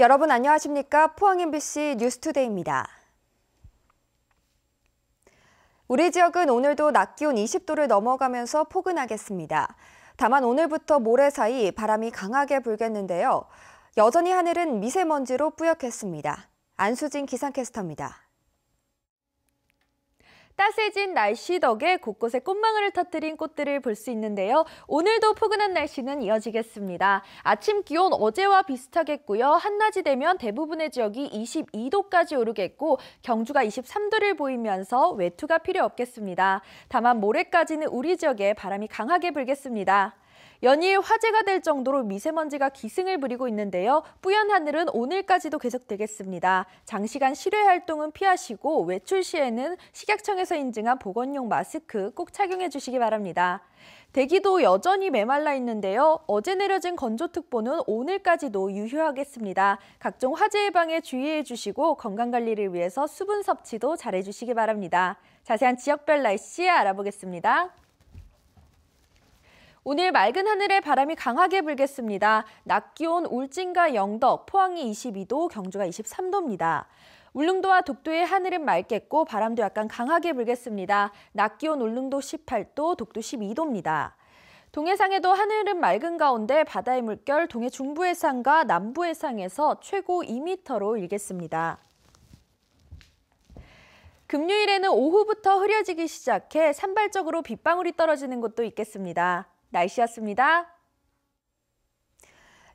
여러분 안녕하십니까? 포항 MBC 뉴스투데이입니다. 우리 지역은 오늘도 낮 기온 20도를 넘어가면서 포근하겠습니다. 다만 오늘부터 모레 사이 바람이 강하게 불겠는데요. 여전히 하늘은 미세먼지로 뿌옇겠습니다. 안수진 기상캐스터입니다. 따스해진 날씨 덕에 곳곳에 꽃망울을 터뜨린 꽃들을 볼 수 있는데요. 오늘도 포근한 날씨는 이어지겠습니다. 아침 기온 어제와 비슷하겠고요. 한낮이 되면 대부분의 지역이 22도까지 오르겠고 경주가 23도를 보이면서 외투가 필요 없겠습니다. 다만 모레까지는 우리 지역에 바람이 강하게 불겠습니다. 연일 화제가 될 정도로 미세먼지가 기승을 부리고 있는데요. 뿌연 하늘은 오늘까지도 계속되겠습니다. 장시간 실외 활동은 피하시고 외출 시에는 식약청에서 인증한 보건용 마스크 꼭 착용해 주시기 바랍니다. 대기도 여전히 메말라 있는데요. 어제 내려진 건조특보는 오늘까지도 유효하겠습니다. 각종 화재 예방에 주의해 주시고 건강관리를 위해서 수분 섭취도 잘해 주시기 바랍니다. 자세한 지역별 날씨 알아보겠습니다. 오늘 맑은 하늘에 바람이 강하게 불겠습니다. 낮 기온 울진과 영덕, 포항이 22도, 경주가 23도입니다. 울릉도와 독도의 하늘은 맑겠고 바람도 약간 강하게 불겠습니다. 낮 기온 울릉도 18도, 독도 12도입니다. 동해상에도 하늘은 맑은 가운데 바다의 물결 동해 중부 해상과 남부 해상에서 최고 2m로 일겠습니다. 금요일에는 오후부터 흐려지기 시작해 산발적으로 빗방울이 떨어지는 곳도 있겠습니다. 날씨였습니다.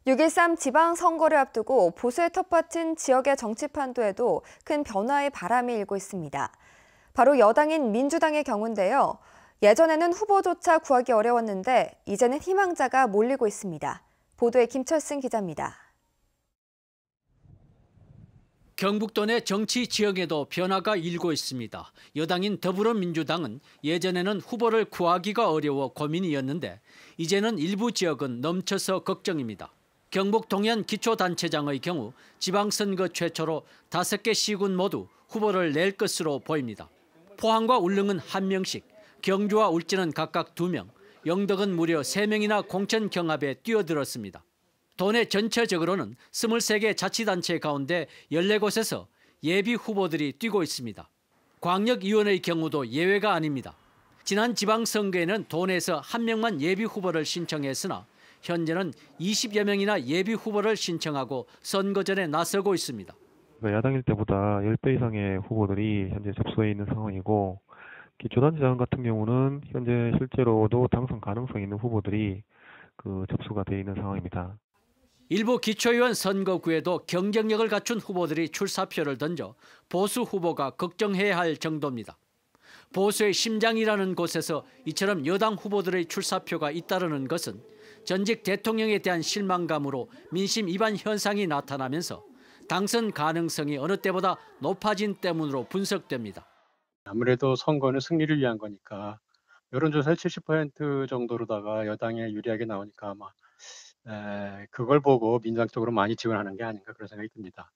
6.13 지방선거를 앞두고 보수의 텃밭은 지역의 정치판도에도 큰 변화의 바람이 일고 있습니다. 바로 여당인 민주당의 경우인데요. 예전에는 후보조차 구하기 어려웠는데 이제는 희망자가 몰리고 있습니다. 보도에 김철승 기자입니다. 경북도 내 정치 지형에도 변화가 일고 있습니다. 여당인 더불어민주당은 예전에는 후보를 구하기가 어려워 고민이었는데 이제는 일부 지역은 넘쳐서 걱정입니다. 경북 동현 기초단체장의 경우 지방선거 최초로 다섯 개 시군 모두 후보를 낼 것으로 보입니다. 포항과 울릉은 한명씩 경주와 울진은 각각 두명 영덕은 무려 세명이나 공천 경합에 뛰어들었습니다. 도내 전체적으로는 23개 자치단체 가운데 14곳에서 예비 후보들이 뛰고 있습니다. 광역위원회의 경우도 예외가 아닙니다. 지난 지방선거에는 도내에서 한 명만 예비 후보를 신청했으나 현재는 20여 명이나 예비 후보를 신청하고 선거전에 나서고 있습니다. 네, 야당일 때보다 10배 이상의 후보들이 현재 접수해 있는 상황이고 기초단체장 같은 경우는 현재 실제로도 당선 가능성 있는 후보들이 그 접수가 되어 있는 상황입니다. 일부 기초의원 선거구에도 경쟁력을 갖춘 후보들이 출사표를 던져 보수 후보가 걱정해야 할 정도입니다. 보수의 심장이라는 곳에서 이처럼 여당 후보들의 출사표가 잇따르는 것은 전직 대통령에 대한 실망감으로 민심 이반 현상이 나타나면서 당선 가능성이 어느 때보다 높아진 때문으로 분석됩니다. 아무래도 선거는 승리를 위한 거니까 여론조사 70% 정도로다가 여당에 유리하게 나오니까 아마 에, 그걸 보고 민주당 쪽으로 많이 지원하는 게 아닌가 그런 생각이 듭니다.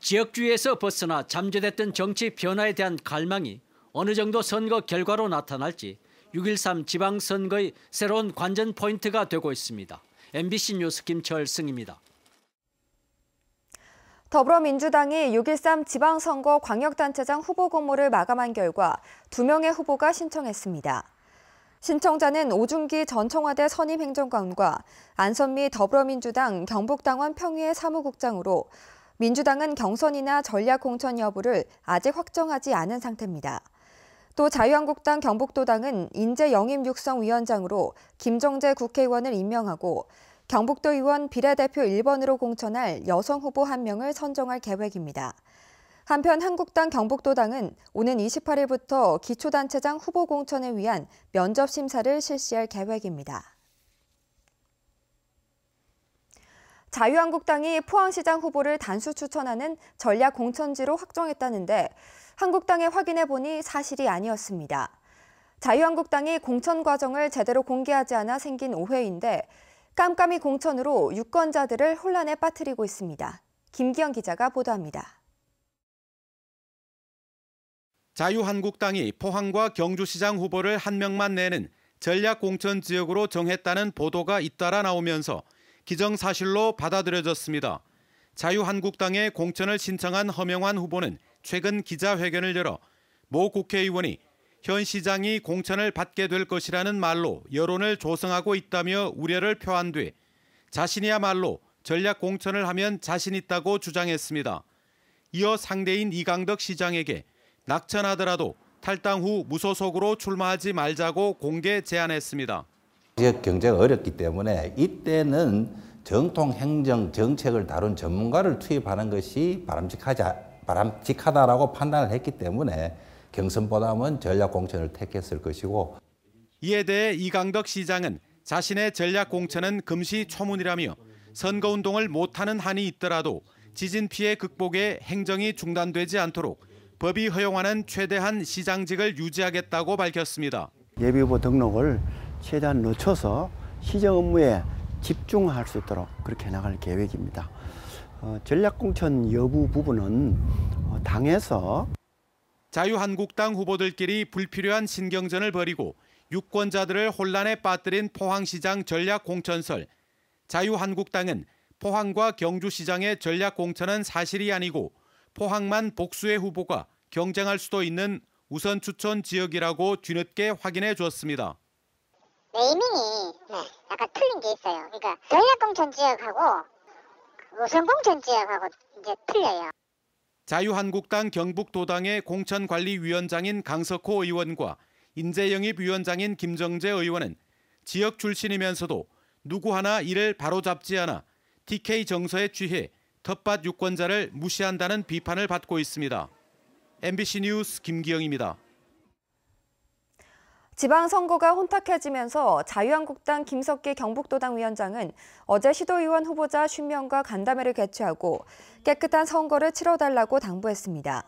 지역주의에서 벗어나 잠재됐던 정치 변화에 대한 갈망이 어느 정도 선거 결과로 나타날지 6.13 지방선거의 새로운 관전 포인트가 되고 있습니다. MBC 뉴스 김철승입니다. 더불어민주당이 6.13 지방선거 광역단체장 후보 공모를 마감한 결과 2명의 후보가 신청했습니다. 신청자는 오준기 전 청와대 선임 행정관과 안선미 더불어민주당 경북당원 평의회 사무국장으로 민주당은 경선이나 전략공천 여부를 아직 확정하지 않은 상태입니다. 또 자유한국당 경북도당은 인재 영입 육성 위원장으로 김정재 국회의원을 임명하고 경북도 의원 비례대표 1번으로 공천할 여성 후보 1명을 선정할 계획입니다. 한편 한국당 경북도당은 오는 28일부터 기초단체장 후보 공천을 위한 면접 심사를 실시할 계획입니다. 자유한국당이 포항시장 후보를 단수 추천하는 전략 공천지로 확정했다는데 한국당에 확인해 보니 사실이 아니었습니다. 자유한국당이 공천 과정을 제대로 공개하지 않아 생긴 오해인데 깜깜이 공천으로 유권자들을 혼란에 빠뜨리고 있습니다. 김기현 기자가 보도합니다. 자유한국당이 포항과 경주시장 후보를 한 명만 내는 전략 공천 지역으로 정했다는 보도가 잇따라 나오면서 기정사실로 받아들여졌습니다. 자유한국당의 공천을 신청한 허명환 후보는 최근 기자회견을 열어 모 국회의원이 현 시장이 공천을 받게 될 것이라는 말로 여론을 조성하고 있다며 우려를 표한 뒤 자신이야말로 전략 공천을 하면 자신 있다고 주장했습니다. 이어 상대인 이강덕 시장에게 낙천하더라도 탈당 후 무소속으로 출마하지 말자고 공개 제안했습니다. 지역 경제가 어렵기 때문에 이때는 정통 행정 정책을 다룬 전문가를 투입하는 것이 바람직하자, 바람직하다라고 판단을 했기 때문에 경선보다는 전략 공천을 택했을 것이고 이에 대해 이강덕 시장은 자신의 전략 공천은 금시초문이라며 선거운동을 못하는 한이 있더라도 지진 피해 극복에 행정이 중단되지 않도록 법이 허용하는 최대한 시장직을 유지하겠다고 밝혔습니다. 예비후보 등록을 최대한 늦춰서 시정 업무에 집중할 수 있도록 그렇게 나갈 계획입니다. 어, 전략공천 여부 부분은 어, 당에서 자유한국당 후보들끼리 불필요한 신경전을 벌이고 유권자들을 혼란에 빠뜨린 포항시장 전략공천설. 자유한국당은 포항과 경주시장의 전략공천은 사실이 아니고 포항만 복수의 후보가 경쟁할 수도 있는 우선 추천 지역이라고 뒤늦게 확인해 주었습니다. 네이밍이 네, 약간 틀린 게 있어요. 그러니까 전략공천 지역하고 우선공천 지역하고 이제 틀려요. 자유한국당 경북도당의 공천관리위원장인 강석호 의원과 인재영입위원장인 김정재 의원은 지역 출신이면서도 누구 하나 이를 바로잡지 않아 TK 정서에 취해 텃밭 유권자를 무시한다는 비판을 받고 있습니다. MBC 뉴스 김기영입니다. 지방선거가 혼탁해지면서 자유한국당 김석기 경북도당 위원장은 어제 시도의원 후보자 10명과 간담회를 개최하고 깨끗한 선거를 치러달라고 당부했습니다.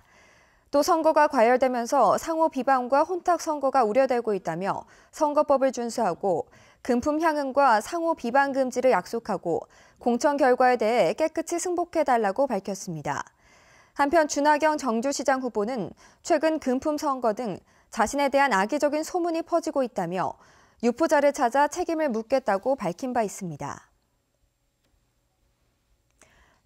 또 선거가 과열되면서 상호 비방과 혼탁 선거가 우려되고 있다며 선거법을 준수하고 금품 향응과 상호 비방 금지를 약속하고 공천 결과에 대해 깨끗이 승복해달라고 밝혔습니다. 한편 준하경 정주시장 후보는 최근 금품 선거 등 자신에 대한 악의적인 소문이 퍼지고 있다며 유포자를 찾아 책임을 묻겠다고 밝힌 바 있습니다.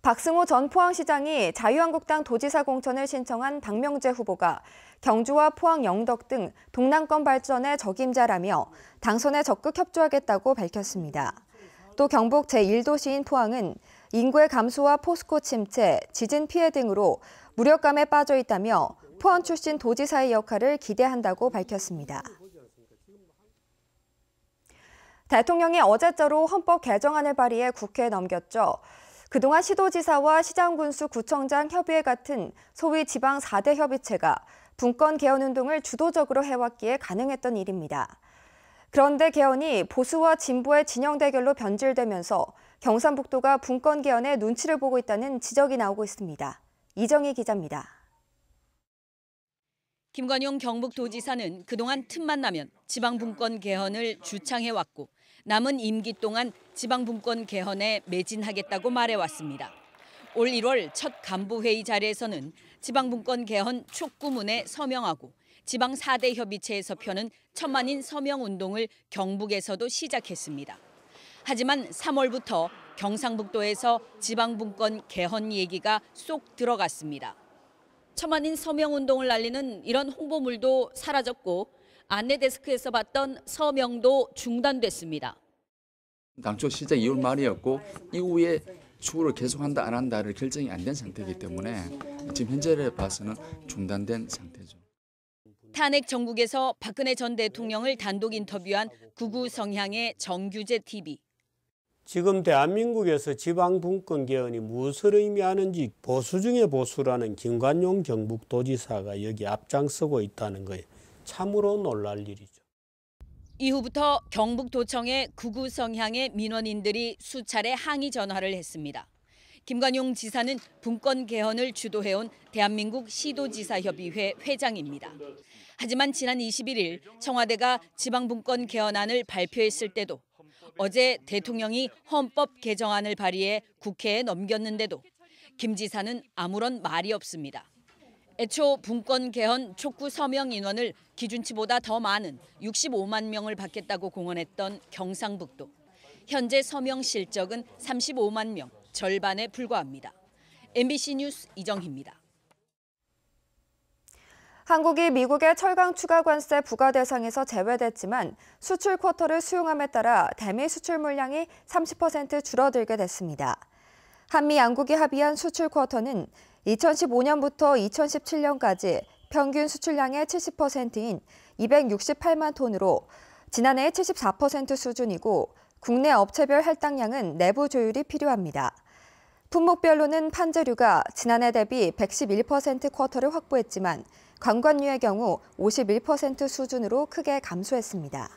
박승호 전 포항시장이 자유한국당 도지사 공천을 신청한 박명재 후보가 경주와 포항 영덕 등 동남권 발전의 적임자라며 당선에 적극 협조하겠다고 밝혔습니다. 또 경북 제1도시인 포항은 인구의 감소와 포스코 침체, 지진 피해 등으로 무력감에 빠져 있다며 포항 출신 도지사의 역할을 기대한다고 밝혔습니다. 대통령이 어제자로 헌법 개정안을 발의해 국회에 넘겼죠. 그동안 시도지사와 시장군수 구청장 협의회 같은 소위 지방 4대 협의체가 분권 개헌 운동을 주도적으로 해왔기에 가능했던 일입니다. 그런데 개헌이 보수와 진보의 진영 대결로 변질되면서 경상북도가 분권 개헌에 눈치를 보고 있다는 지적이 나오고 있습니다. 이정희 기자입니다. 김관용 경북도지사는 그동안 틈만 나면 지방분권 개헌을 주창해왔고 남은 임기 동안 지방분권 개헌에 매진하겠다고 말해왔습니다. 올 1월 첫 간부회의 자리에서는 지방분권 개헌 촉구문에 서명하고 지방 4대 협의체에서 펴는 천만인 서명운동을 경북에서도 시작했습니다. 하지만 3월부터 경상북도에서 지방분권 개헌 얘기가 쏙 들어갔습니다. 처만인 서명운동을 날리는 이런 홍보물도 사라졌고 안내데스크에서 봤던 서명도 중단됐습니다. 당초 시작 2월 말이었고 이후에 추구를 계속한다 안 한다를 결정이 안 된 상태이기 때문에 지금 현재를 봐서는 중단된 상태죠. 탄핵 정국에서 박근혜 전 대통령을 단독 인터뷰한 구구 성향의 정규재 TV. 지금 대한민국에서 지방분권 개헌이 무엇을 의미하는지 보수 중의 보수라는 김관용 경북도지사가 여기 앞장서고 있다는 거에 참으로 놀랄 일이죠. 이후부터 경북도청의 구구 성향의 민원인들이 수차례 항의 전화를 했습니다. 김관용 지사는 분권 개헌을 주도해온 대한민국 시도지사협의회 회장입니다. 하지만 지난 21일 청와대가 지방분권 개헌안을 발표했을 때도 어제 대통령이 헌법 개정안을 발의해 국회에 넘겼는데도 김 지사는 아무런 말이 없습니다. 애초 분권 개헌 촉구 서명 인원을 기준치보다 더 많은 65만 명을 받겠다고 공언했던 경상북도. 현재 서명 실적은 35만 명, 절반에 불과합니다. MBC 뉴스 이정희입니다. 한국이 미국의 철강 추가 관세 부과 대상에서 제외됐지만 수출 쿼터를 수용함에 따라 대미 수출 물량이 30% 줄어들게 됐습니다. 한미 양국이 합의한 수출 쿼터는 2015년부터 2017년까지 평균 수출량의 70%인 268만 톤으로 지난해의 74% 수준이고 국내 업체별 할당량은 내부 조율이 필요합니다. 품목별로는 판재류가 지난해 대비 111% 쿼터를 확보했지만 관광류의 경우 51% 수준으로 크게 감소했습니다.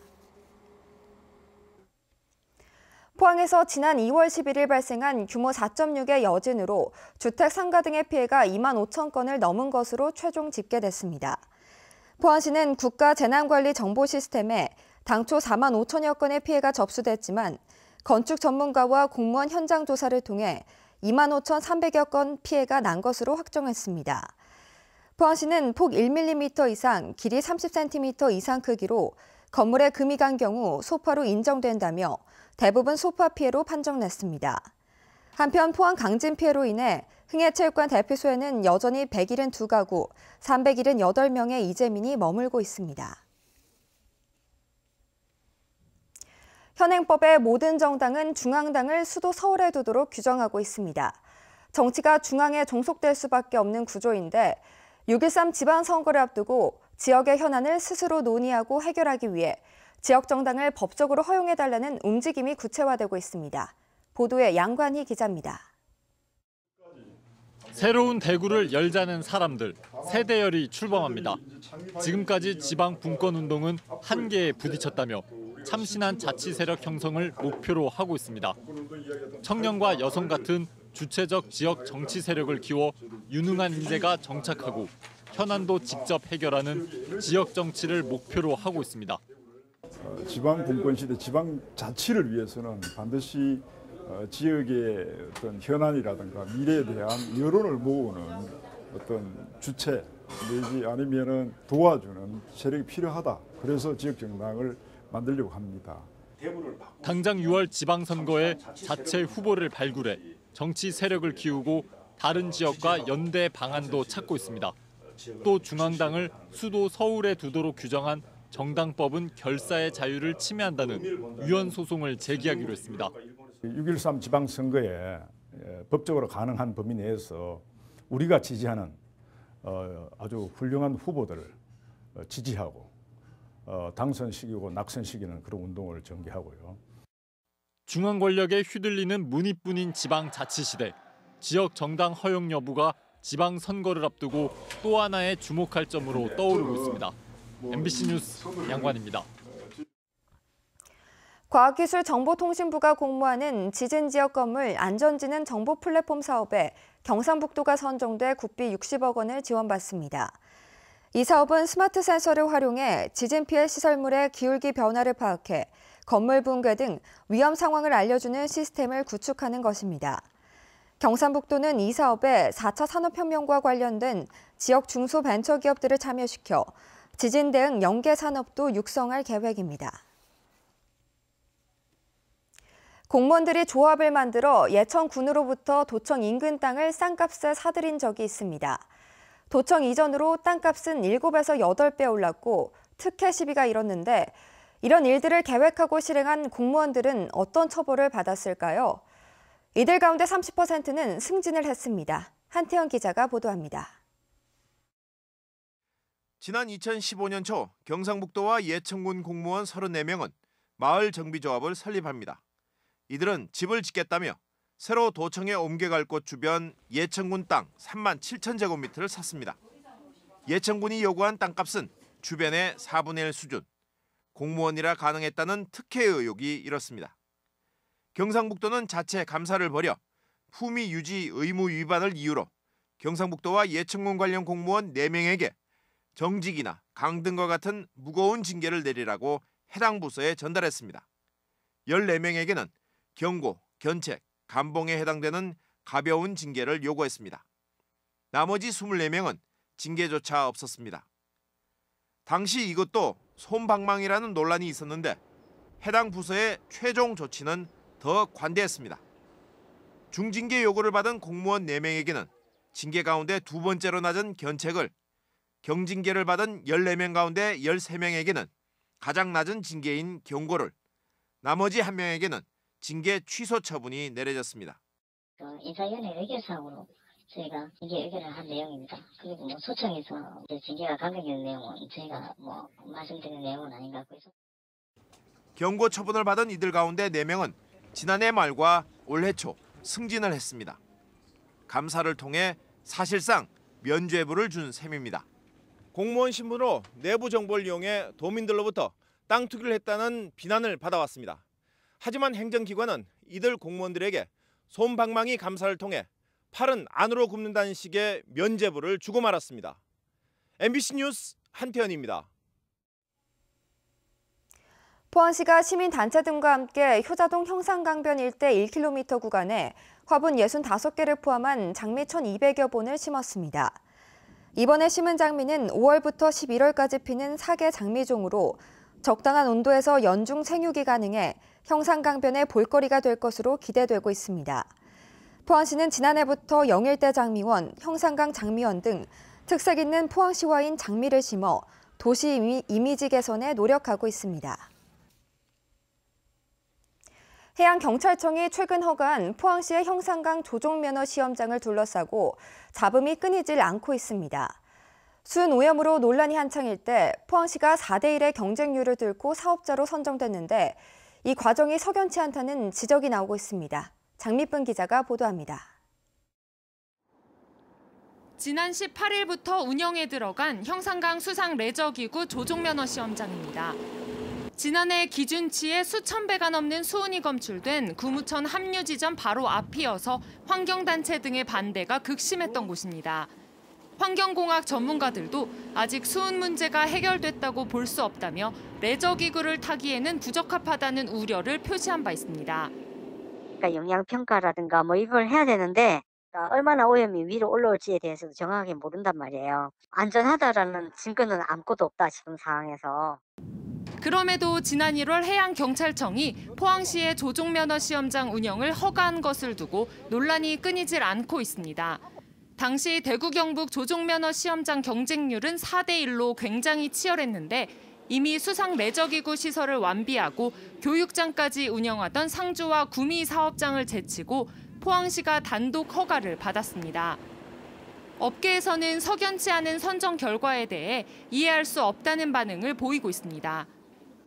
포항에서 지난 2월 11일 발생한 규모 4.6의 여진으로 주택, 상가 등의 피해가 2만 5천 건을 넘은 것으로 최종 집계됐습니다. 포항시는 국가재난관리정보시스템에 당초 4만 5천여 건의 피해가 접수됐지만 건축 전문가와 공무원 현장 조사를 통해 25,300여 건 피해가 난 것으로 확정했습니다. 포항시는 폭 1mm 이상, 길이 30cm 이상 크기로 건물에 금이 간 경우 소파로 인정된다며 대부분 소파 피해로 판정냈습니다. 한편 포항 강진 피해로 인해 흥해체육관 대피소에는 여전히 172가구, 378명의 이재민이 머물고 있습니다. 현행법의 모든 정당은 중앙당을 수도 서울에 두도록 규정하고 있습니다. 정치가 중앙에 종속될 수밖에 없는 구조인데 6.13 지방선거를 앞두고 지역의 현안을 스스로 논의하고 해결하기 위해 지역 정당을 법적으로 허용해달라는 움직임이 구체화되고 있습니다. 보도에 양관희 기자입니다. 새로운 대구를 열자는 사람들, 세대열이 출범합니다. 지금까지 지방 분권 운동은 한계에 부딪혔다며 참신한 자치 세력 형성을 목표로 하고 있습니다. 청년과 여성 같은 주체적 지역 정치 세력을 키워 유능한 인재가 정착하고 현안도 직접 해결하는 지역 정치를 목표로 하고 있습니다. 지방 분권 시대 지방 자치를 위해서는 반드시 어, 지역의 어떤 현안이라든가 미래에 대한 여론을 모으는 어떤 주체 내지 아니면은 도와주는 세력이 필요하다. 그래서 지역 정당을 만들려고 합니다. 당장 6월 지방선거에 자체 후보를 발굴해 정치 세력을 키우고 다른 어, 지역과 연대 방안도 찾고 있습니다. 어, 또 중앙당을 수도 서울에 두도록 규정한 정당법은 결사의 자유를 침해한다는 위헌 소송을 제기하기로 했습니다. 6.13 지방선거에 예, 법적으로 가능한 범위 내에서 우리가 지지하는 어, 아주 훌륭한 후보들을 지지하고 어, 당선 시기고 낙선 시기는 그런 운동을 전개하고요. 중앙 권력에 휘둘리는 문의뿐인 지방 자치시대. 지역 정당 허용 여부가 지방 선거를 앞두고 또 하나의 주목할 점으로 떠오르고 있습니다. MBC 뉴스 양관입니다. 과학기술정보통신부가 공모하는 지진 지역 건물 안전지는 정보 플랫폼 사업에 경상북도가 선정돼 국비 60억 원을 지원받습니다. 이 사업은 스마트 센서를 활용해 지진 피해 시설물의 기울기 변화를 파악해 건물 붕괴 등 위험 상황을 알려주는 시스템을 구축하는 것입니다. 경산북도는 이 사업에 4차 산업혁명과 관련된 지역 중소벤처기업들을 참여시켜 지진 대응 연계 산업도 육성할 계획입니다. 공무원들이 조합을 만들어 예천군으로부터 도청 인근 땅을 싼값에 사들인 적이 있습니다. 도청 이전으로 땅값은 7에서 8배 올랐고 특혜 시비가 일었는데 이런 일들을 계획하고 실행한 공무원들은 어떤 처벌을 받았을까요? 이들 가운데 30%는 승진을 했습니다. 한태영 기자가 보도합니다. 지난 2015년 초 경상북도와 예천군 공무원 34명은 마을 정비조합을 설립합니다. 이들은 집을 짓겠다며 새로 도청에 옮겨갈 곳 주변 예천군 땅 3만 7천 제곱미터를 샀습니다. 예천군이 요구한 땅값은 주변의 4분의 1 수준, 공무원이라 가능했다는 특혜 의혹이 이렇습니다. 경상북도는 자체 감사를 벌여 품위 유지 의무 위반을 이유로 경상북도와 예천군 관련 공무원 4명에게 정직이나 강 등과 같은 무거운 징계를 내리라고 해당 부서에 전달했습니다. 14명에게는 경고, 견책, 감봉에 해당되는 가벼운 징계를 요구했습니다. 나머지 24명은 징계조차 없었습니다. 당시 이것도 손방망이라는 논란이 있었는데 해당 부서의 최종 조치는 더 관대했습니다. 중징계 요구를 받은 공무원 4명에게는 징계 가운데 두 번째로 낮은 견책을 경징계를 받은 14명 가운데 13명에게는 가장 낮은 징계인 경고를 나머지 한명에게는 징계 취소 처분이 내려졌습니다. 그 인사위원회 의결사항으로 저희가 징계 의결을 한 내용입니다. 그리고 뭐 소청에서 징계가 감경되는 내용은 저희가 뭐 말씀드린 내용은 아닌 것 같고 있 경고 처분을 받은 이들 가운데 4명은 지난해 말과 올해 초 승진을 했습니다. 감사를 통해 사실상 면죄부를 준 셈입니다. 공무원 신분으로 내부 정보를 이용해 도민들로부터 땅 투기를 했다는 비난을 받아왔습니다. 하지만 행정기관은 이들 공무원들에게 솜방망이 감사를 통해 팔은 안으로 굽는다는 식의 면제부를 주고 말았습니다. MBC 뉴스 한태현입니다. 포항시가 시민단체 등과 함께 효자동 형상강변 일대 1km 구간에 화분 65개를 포함한 장미 1,200여 본을 심었습니다. 이번에 심은 장미는 5월부터 11월까지 피는 사계 장미종으로 적당한 온도에서 연중 생육이 가능해 형상강변의 볼거리가 될 것으로 기대되고 있습니다. 포항시는 지난해부터 영일대 장미원, 형상강 장미원 등 특색 있는 포항시화인 장미를 심어 도시 이미, 이미지 개선에 노력하고 있습니다. 해양경찰청이 최근 허가한 포항시의 형상강 조종면허 시험장을 둘러싸고 잡음이 끊이질 않고 있습니다. 순오염으로 논란이 한창일 때 포항시가 4대1의 경쟁률을 뚫고 사업자로 선정됐는데 이 과정이 석연치 않다는 지적이 나오고 있습니다. 장미쁜 기자가 보도합니다. 지난 18일부터 운영에 들어간 형산강 수상 레저기구 조종면허 시험장입니다. 지난해 기준치의 수천 배가 넘는 수온이 검출된 구무천 합류지점 바로 앞이어서 환경단체 등의 반대가 극심했던 곳입니다. 환경공학 전문가들도 아직 수은 문제가 해결됐다고 볼 수 없다며 레저기구를 타기에는 부적합하다는 우려를 표시한 바 있습니다. 그러니까 영향평가라든가 뭐 이걸 해야 되는데 그러니까 얼마나 오염이 위로 올라올지에 대해서도 정확하게 모른단 말이에요. 안전하다라는 증거는 아무것도 없다 지금 상황에서. 그럼에도 지난 1월 해양경찰청이 포항시의 조종면허 시험장 운영을 허가한 것을 두고 논란이 끊이질 않고 있습니다. 당시 대구 경북 조종면허 시험장 경쟁률은 4대 1로 굉장히 치열했는데 이미 수상 매적이구 시설을 완비하고 교육장까지 운영하던 상주와 구미 사업장을 제치고 포항시가 단독 허가를 받았습니다. 업계에서는 석연치 않은 선정 결과에 대해 이해할 수 없다는 반응을 보이고 있습니다.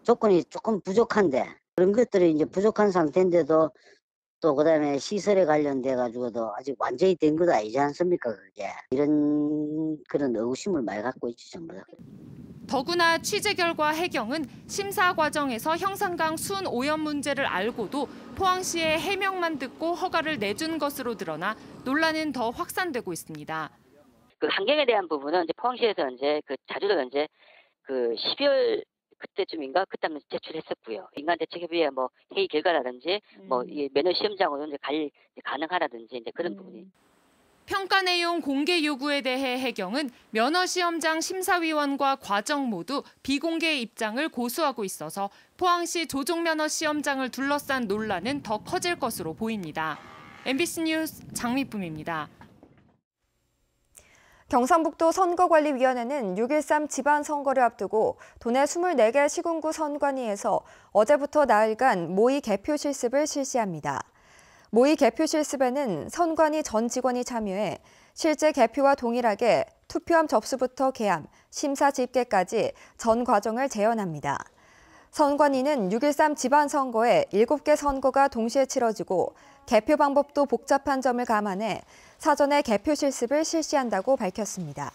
조건이 조금 부족한데 그런 것들이 이제 부족한 상태인데도 또 그다음에 시설에 관련돼 가지고도 아직 완전히 된 것도 아니지 않습니까 그게 이런 그런 의구심을 많이 갖고 있지 전부 다. 더구나 취재 결과 해경은 심사 과정에서 형산강 순 오염 문제를 알고도 포항시의 해명만 듣고 허가를 내준 것으로 드러나 논란은 더 확산되고 있습니다. 그 환경에 대한 부분은 이제 포항시에서 이제 그 자주도 이제 그 12월 그때쯤인가 그 땅을 제출했었고요. 인간 대책협의회 뭐 회의 결과라든지 뭐 음. 뭐 매년 시험장으로 이제 갈 가능하라든지 이제 그런 음. 부분이. 평가 내용 공개 요구에 대해 해경은 면허 시험장 심사위원과 과정 모두 비공개 입장을 고수하고 있어서 포항시 조종 면허 시험장을 둘러싼 논란은 더 커질 것으로 보입니다. MBC 뉴스 장미쁨입니다. 경상북도 선거관리위원회는 6.13 지방선거를 앞두고 도내 24개 시군구 선관위에서 어제부터 나흘간 모의 개표 실습을 실시합니다. 모의 개표 실습에는 선관위 전 직원이 참여해 실제 개표와 동일하게 투표함 접수부터 개함, 심사 집계까지 전 과정을 재현합니다. 선관위는 6.13 지방선거에 7개 선거가 동시에 치러지고 개표 방법도 복잡한 점을 감안해 사전에 개표 실습을 실시한다고 밝혔습니다.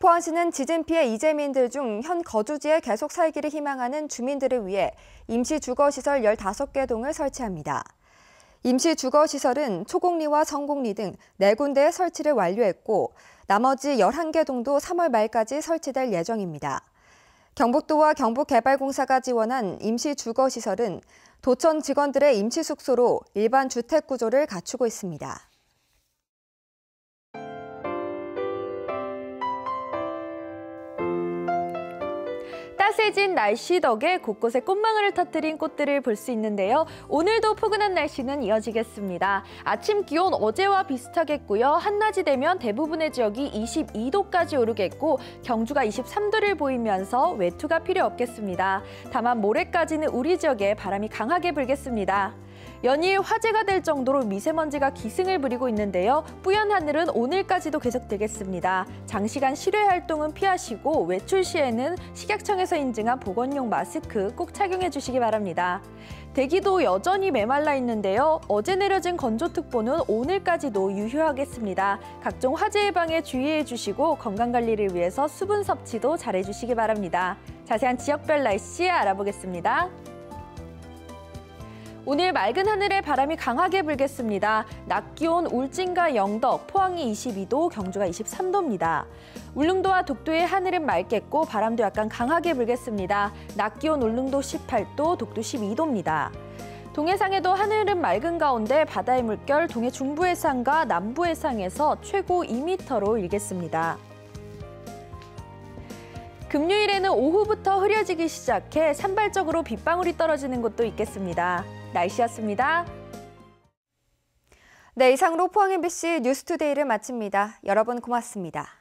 포항시는 지진 피해 이재민들 중 현 거주지에 계속 살기를 희망하는 주민들을 위해 임시 주거시설 15개 동을 설치합니다. 임시 주거시설은 초곡리와 성곡리 등 4군데에 설치를 완료했고 나머지 11개 동도 3월 말까지 설치될 예정입니다. 경북도와 경북개발공사가 지원한 임시 주거시설은 도청 직원들의 임시 숙소로 일반 주택 구조를 갖추고 있습니다. 따스해진 날씨 덕에 곳곳에 꽃망울을 터뜨린 꽃들을 볼 수 있는데요. 오늘도 포근한 날씨는 이어지겠습니다. 아침 기온 어제와 비슷하겠고요. 한낮이 되면 대부분의 지역이 22도까지 오르겠고 경주가 23도를 보이면서 외투가 필요 없겠습니다. 다만 모레까지는 우리 지역에 바람이 강하게 불겠습니다. 연일 화제가 될 정도로 미세먼지가 기승을 부리고 있는데요. 뿌연 하늘은 오늘까지도 계속되겠습니다. 장시간 실외 활동은 피하시고 외출 시에는 식약청에서 인증한 보건용 마스크 꼭 착용해 주시기 바랍니다. 대기도 여전히 메말라 있는데요. 어제 내려진 건조특보는 오늘까지도 유효하겠습니다. 각종 화재 예방에 주의해 주시고 건강관리를 위해서 수분 섭취도 잘해 주시기 바랍니다. 자세한 지역별 날씨 알아보겠습니다. 오늘 맑은 하늘에 바람이 강하게 불겠습니다. 낮 기온 울진과 영덕, 포항이 22도, 경주가 23도입니다. 울릉도와 독도의 하늘은 맑겠고 바람도 약간 강하게 불겠습니다. 낮 기온 울릉도 18도, 독도 12도입니다. 동해상에도 하늘은 맑은 가운데 바다의 물결 동해 중부 해상과 남부 해상에서 최고 2m로 일겠습니다. 금요일에는 오후부터 흐려지기 시작해 산발적으로 빗방울이 떨어지는 곳도 있겠습니다. 날씨였습니다. 네, 이상으로 포항 MBC 뉴스투데이를 마칩니다. 여러분 고맙습니다.